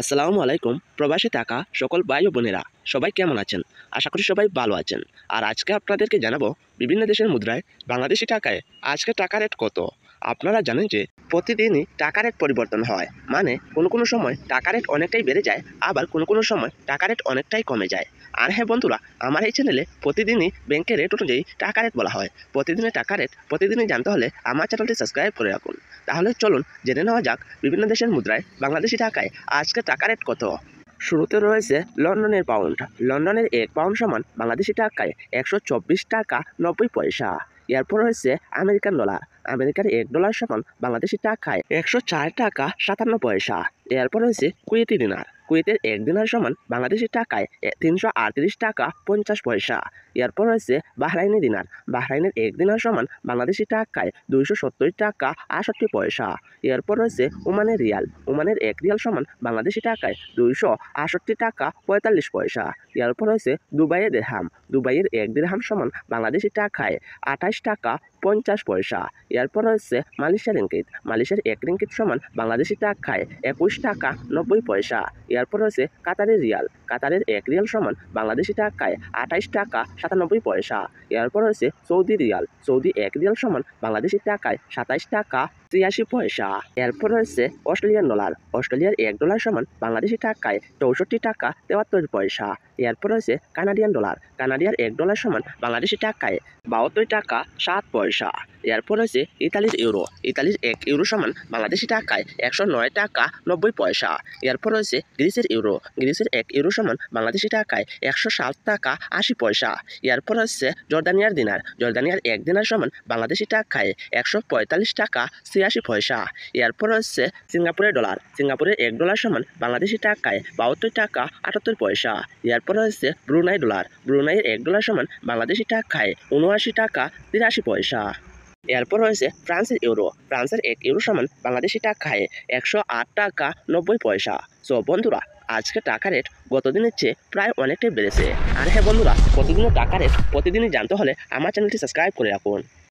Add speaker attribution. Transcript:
Speaker 1: আসসালামু আলাইকুম প্রবাসে থাকা সকল ভাই ও বোনেরা সবাই কেমন আছেন আশা করি সবাই ভালো আছেন আর আজকে আপনাদেরকে জানাবো বিভিন্ন দেশের মুদ্রায় বাংলাদেশি টাকায় আজকে টাকা রেট কত আপনারা জানেন যে প্রতিদিনই টাকা রেট পরিবর্তন হয় মানে কোনো কোনো সময় টাকা রেট অনেকটাই বেড়ে যায় আবার কোনো কোনো সময় টাকা রেট অনেকটাই কমে যায় আর হ্যাঁ বন্ধুরা আমার এই চ্যানেলে প্রতিদিনই ব্যাংকের রেট অনুযায়ী টাকা রেট বলা হয় প্রতিদিনের টাকা রেট প্রতিদিনই জানতে হলে আমার চ্যানেলটি সাবস্ক্রাইব করে রাখুন তাহলে চলুন জেনে নেওয়া যাক বিভিন্ন দেশের মুদ্রায় বাংলাদেশি টাকায় আজকে টাকা রেট কত শুরুতে রয়েছে লন্ডনের পাউন্ড লন্ডনের এক পাউন্ড সমান বাংলাদেশি টাকায় একশো চব্বিশ টাকা নব্বই পয়সা এরপর রয়েছে আমেরিকান ডলার আমেরিকার এক ডলার সমান বাংলাদেশি টাকায় একশো চার টাকা সাতান্ন পয়সা এরপর রয়েছে কুয়েতি দিনার কুয়েতের এক দিনার সমান বাংলাদেশি টাকায় তিনশো আটত্রিশ টাকা পঞ্চাশ পয়সা এরপর রয়েছে বাহরাইনি দিনার বাহরাইনের এক দিনার সমান বাংলাদেশি টাকায় দুইশো সত্তর টাকা আষট্টি পয়সা এরপর রয়েছে ওমানের রিয়াল ওমানের এক রিয়াল সমান বাংলাদেশি টাকায় দুইশো আষট্টি টাকা পঁয়তাল্লিশ পয়সা এরপর রয়েছে দুবাইয়ের দেহাম দুবাইয়ের এক দেহাম সমান বাংলাদেশি টাকায় আঠাশ টাকা পঞ্চাশ পয়সা এরপর রয়েছে মালয়েশিয়ার রিঙ্কিত মালয়েশিয়ার এক রিঙ্কিত সমান বাংলাদেশি টাকায় একুশ টাকা নব্বই পয়সা এরপর রয়েছে কাতারের রিয়াল কাতারের এক রিয়াল সমান বাংলাদেশি টাকায় আঠাইশ টাকা সাতানব্বই পয়সা এরপর রয়েছে সৌদি রিয়াল সৌদি এক রিয়াল সমান বাংলাদেশি টাকায় সাতাইশ টাকা তিরাশি পয়সা এরপর রয়েছে অস্ট্রেলিয়ান ডলার অস্ট্রেলিয়ার এক ডলার সমান বাংলাদেশি টাকায় চৌষট্টি টাকা তেয়াত্তর পয়সা এরপর রয়েছে কানাডিয়ান ডলার কানাডিয়ার এক ডলার সমান বাংলাদেশি টাকায় বাহাত্তর টাকা সাত পয়সা এরপর রয়েছে ইতালির ইউরো ইতালির এক ইউরো সমান বাংলাদেশি টাকায় একশো নয় টাকা নব্বই পয়সা এরপর রয়েছে গ্রিসের ইউরো গ্রিসের এক ইউরো সমান বাংলাদেশি টাকায় একশো সাত টাকা আশি পয়সা এরপর হচ্ছে জর্দানিয়ার দিনার জর্দানিয়ার এক দিনার সমান বাংলাদেশি টাকায় একশো পঁয়তাল্লিশ টাকা ছিয়াশি পয়সা এরপর হচ্ছে সিঙ্গাপুরের ডলার সিঙ্গাপুরের এক ডলার সমান বাংলাদেশি টাকায় বাহাত্তর টাকা আটাত্তর পয়সা এরপর হচ্ছে ব্রুনাই ডলার ব্রুনাইয়ের এক ডলার সমান বাংলাদেশি টাকায় উনআশি টাকা তিরাশি পয়সা এরপর রয়েছে ফ্রান্সের ইউরো ফ্রান্সের এক ইউরো সমান বাংলাদেশি টাকায় একশো আট টাকা নব্বই পয়সা সো বন্ধুরা আজকে টাকা রেট গতদিনের চেয়ে প্রায় অনেকটাই বেড়েছে আর হ্যাঁ বন্ধুরা প্রতিদিনের টাকা রেট প্রতিদিনই জানতে হলে আমার চ্যানেলটি সাবস্ক্রাইব করে রাখুন